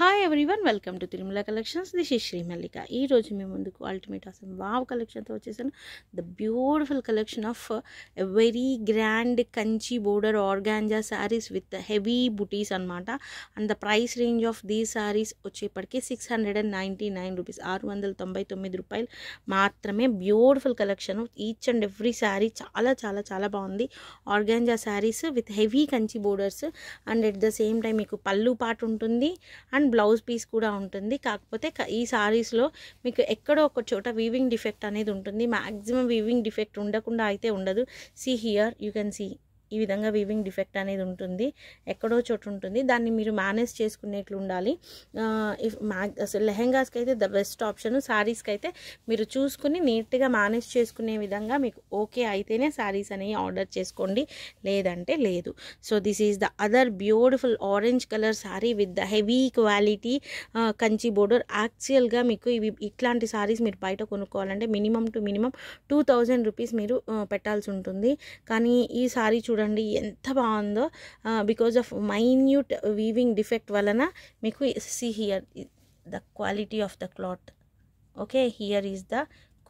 Hi everyone welcome to Tirumala collections this is Srimallika ఈరోజు మేము ముందుకు అల్టిమేట్ అసలు వావ్ కలెక్షన్తో వచ్చేసాను the beautiful collection of very grand Kanchi border organza saris with heavy buttis అనమాట and the price range of these saris వచ్చేప్పటికీ six hundred and ninety nine rupees ఆరు వందల తొంభై తొమ్మిది రూపాయలు మాత్రమే beautiful collection each and every sari చాలా చాలా చాలా బాగుంది organza saris with heavy Kanchi borders and at the same time మీకు పళ్ళు పాటు ఉంటుంది అండ్ బ్లౌజ్ పీస్ కూడా ఉంటుంది కాకపోతే ఈ సారీస్లో మీకు ఎక్కడో ఒక చోట వీవింగ్ డిఫెక్ట్ అనేది ఉంటుంది మ్యాక్సిమం వీవింగ్ డిఫెక్ట్ ఉండకుండా అయితే ఉండదు see here you can see ఈ విధంగా వీవింగ్ డిఫెక్ట్ అనేది ఉంటుంది ఎక్కడో చోటు ఉంటుంది దాన్ని మీరు మేనేజ్ చేసుకునేట్లు ఉండాలి ఇఫ్ అసలు లెహెంగాస్కి అయితే ద బెస్ట్ ఆప్షన్ శారీస్కి అయితే మీరు చూసుకుని నీట్గా మేనేజ్ చేసుకునే విధంగా మీకు ఓకే అయితేనే శారీస్ అనేవి ఆర్డర్ చేసుకోండి లేదంటే లేదు so this is the other beautiful orange colour sari with the heavy quality Kanchi border యాక్చువల్గా మీకు ఇవి ఇట్లాంటి శారీస్ మీరు బయట కొనుక్కోవాలంటే minimum to minimum two thousand rupees మీరు పెట్టాల్సి ఉంటుంది కానీ ఈ శారీ చూడ చూడండి ఎంత బాగుందో because of minute weaving defect వలన మీకు see here the quality of the cloth okay here is the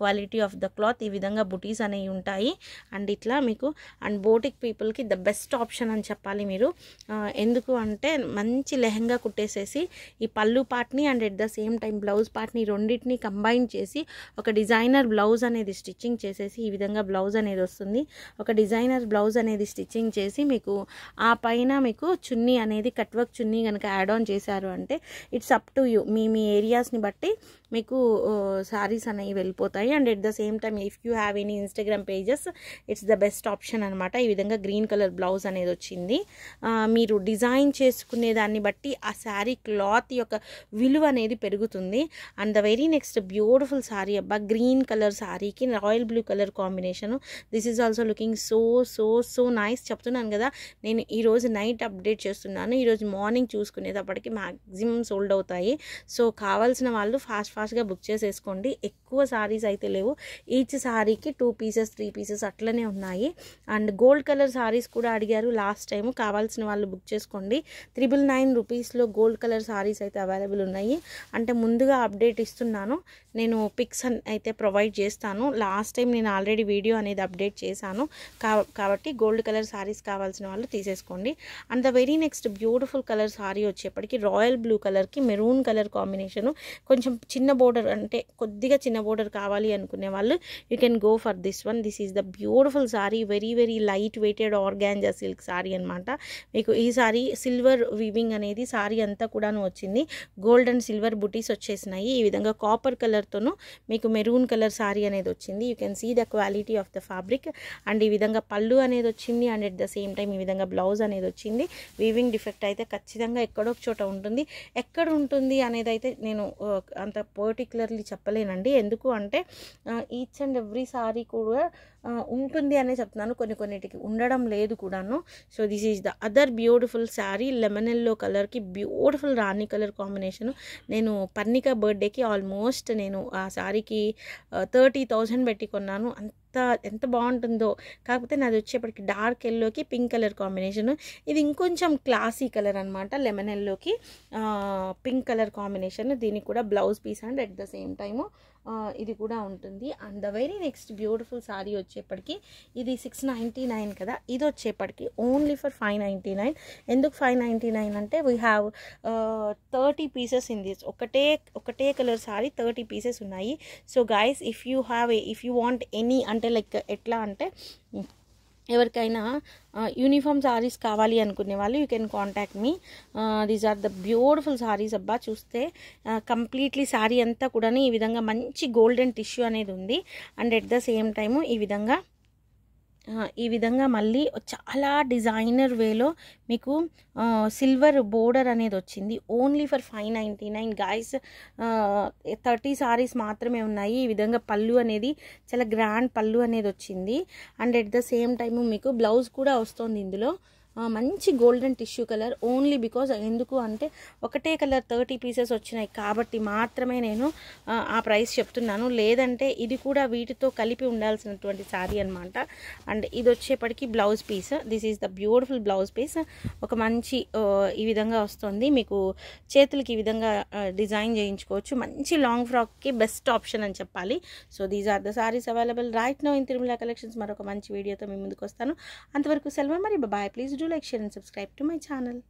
quality of the cloth ఈ విధంగా బుటీస్ అనేవి ఉంటాయి అండ్ ఇట్లా మీకు అండ్ బోటిక్ పీపుల్కి ద బెస్ట్ ఆప్షన్ అని చెప్పాలి మీరు ఎందుకు అంటే మంచి లెహంగా కుట్టేసేసి ఈ పళ్ళు పార్ట్ని and at the same time blouse పార్ట్ని రెండింటిని కంబైన్ చేసి ఒక డిజైనర్ బ్లౌజ్ అనేది స్టిచ్చింగ్ చేసేసి ఈ విధంగా బ్లౌజ్ అనేది వస్తుంది ఒక డిజైనర్ బ్లౌజ్ అనేది స్టిచ్చింగ్ చేసి మీకు ఆ పైన మీకు చున్నీ అనేది కట్వర్క్ చున్నీ కనుక యాడ్ ఆన్ చేశారు అంటే ఇట్స్ అప్ టు యూ మీ మీ ఏరియాస్ని బట్టి మీకు శారీస్ అనేవి వెళ్ళిపోతాయి and at the same time if you have any Instagram pages it's the best option అనమాట ఈ విధంగా గ్రీన్ కలర్ బ్లౌజ్ అనేది వచ్చింది మీరు డిజైన్ చేసుకునే దాన్ని బట్టి ఆ శారీ క్లాత్ యొక్క విలువ అనేది పెరుగుతుంది and the very next beautiful sari అబ్బా గ్రీన్ కలర్ శారీకి royal blue colour combination this is also looking so so so nice చెప్తున్నాను కదా నేను ఈరోజు నైట్ అప్డేట్ చేస్తున్నాను ఈరోజు మార్నింగ్ చూసుకునేటప్పటికి మ్యాక్సిమం సోల్డ్ అవుతాయి సో కావాల్సిన వాళ్ళు ఫాస్ట్ ఫాస్ట్గా బుక్ చేసేసుకోండి ఎక్కువ శారీస్ అయితే అయితే లేవు ఈచ్ శారీకి టూ పీసెస్ త్రీ పీసెస్ అట్లనే ఉన్నాయి అండ్ గోల్డ్ కలర్ శారీస్ కూడా అడిగారు లాస్ట్ టైం కావాల్సిన వాళ్ళు బుక్ చేసుకోండి త్రిబుల్ నైన్ రూపీస్లో గోల్డ్ కలర్ శారీస్ అయితే అవైలబుల్ ఉన్నాయి అంటే ముందుగా అప్డేట్ ఇస్తున్నాను నేను పిక్స్ అయితే ప్రొవైడ్ చేస్తాను లాస్ట్ టైం నేను ఆల్రెడీ వీడియో అనేది అప్డేట్ చేశాను కాబట్టి గోల్డ్ కలర్ శారీస్ కావాల్సిన వాళ్ళు తీసేసుకోండి and the very next beautiful colour sari వచ్చేప్పటికి రాయల్ బ్లూ కలర్కి మెరూన్ కలర్ కాంబినేషను కొంచెం చిన్న బోర్డర్ అంటే కొద్దిగా చిన్న బోర్డర్ కావాలి కావాలి అనుకునే వాళ్ళు you can go for this one this is the beautiful sari very very light weighted organza silk sari అనమాట మీకు ఈ సారీ సిల్వర్ వీవింగ్ అనేది సారీ అంతా కూడాను వచ్చింది గోల్డ్ అండ్ సిల్వర్ బుటీస్ వచ్చేసినాయి ఈ విధంగా కాపర్ కలర్తోనూ మీకు మెరూన్ కలర్ సారీ అనేది వచ్చింది you can see the quality of the fabric and ఈ విధంగా పళ్ళు అనేది వచ్చింది and at the same time ఈ విధంగా బ్లౌజ్ అనేది వచ్చింది వీవింగ్ డిఫెక్ట్ అయితే ఖచ్చితంగా ఎక్కడో చోట ఉంటుంది ఎక్కడ ఉంటుంది అనేది అయితే నేను uh, అంత పర్టికులర్లీ చెప్పలేనండి ఎందుకు అంటే ఈచ్ అండ్ ఎవ్రీ సారీ కూడా ఉంటుంది అనే చెప్తున్నాను కొన్ని కొన్నిటికి ఉండడం లేదు కూడాను so this is the other beautiful sari lemon yellow కలర్కి బ్యూటిఫుల్ రాణి కలర్ కాంబినేషను నేను పర్ణిక బర్త్డేకి ఆల్మోస్ట్ నేను ఆ శారీకి థర్టీ థౌజండ్ పెట్టి కొన్నాను అంత ఎంత ఎంత బాగుంటుందో కాకపోతే నాది వచ్చేప్పటికి డార్క్ ఎల్లోకి పింక్ కలర్ కాంబినేషన్ ఇది ఇంకొంచెం క్లాసీ కలర్ అనమాట లెమన్ ఎల్లోకి పింక్ కలర్ కాంబినేషన్ దీనికి కూడా blouse piece and at the same time ఇది కూడా ఉంటుంది and the very next beautiful sari వచ్చేప్పటికి ఇది సిక్స్ నైంటీ నైన్ కదా ఇది వచ్చేప్పటికి only for five ninety nine ఎందుకు ఫైవ్ నైంటీ నైన్ అంటే we have thirty pieces in this ఒకటే ఒకటే కలర్ శారీ థర్టీ పీసెస్ ఉన్నాయి so guys if you have if you want any అంటే లైక్ ఎట్లా అంటే ఎవరికైనా యూనిఫామ్ సారీస్ కావాలి అనుకునే వాళ్ళు you can contact me these are the beautiful saris అబ్బా చూస్తే కంప్లీట్లీ సారీ అంతా కూడా ఈ విధంగా మంచి గోల్డెన్ టిష్యూ అనేది ఉంది and at the same time ఈ విధంగా ఈ విధంగా మళ్ళీ చాలా డిజైనర్ వేలో మీకు సిల్వర్ బోర్డర్ అనేది వచ్చింది only for five ninety nine guys thirty saris మాత్రమే ఉన్నాయి ఈ విధంగా పళ్ళు అనేది చాలా గ్రాండ్ పళ్ళు అనేది వచ్చింది and at the same time మీకు బ్లౌజ్ కూడా వస్తుంది ఇందులో మంచి golden tissue colour only because ఎందుకు అంటే ఒకటే కలర్ థర్టీ పీసెస్ వచ్చినాయి కాబట్టి మాత్రమే నేను ఆ ప్రైస్ చెప్తున్నాను లేదంటే ఇది కూడా వీటితో కలిపి ఉండాల్సినటువంటి శారీ అనమాట అండ్ ఇది వచ్చేప్పటికి blouse piece this is the beautiful blouse piece ఒక మంచి ఈ విధంగా వస్తుంది మీకు చేతులకి ఈ విధంగా డిజైన్ చేయించుకోవచ్చు మంచి లాంగ్ ఫ్రాక్కి బెస్ట్ ఆప్షన్ అని చెప్పాలి so these are the saris available right now in Tirumala collections మరొక మంచి వీడియోతో మీ ముందుకు వస్తాను అంతవరకు సెలవు మరి bye please do like, share and subscribe to my channel.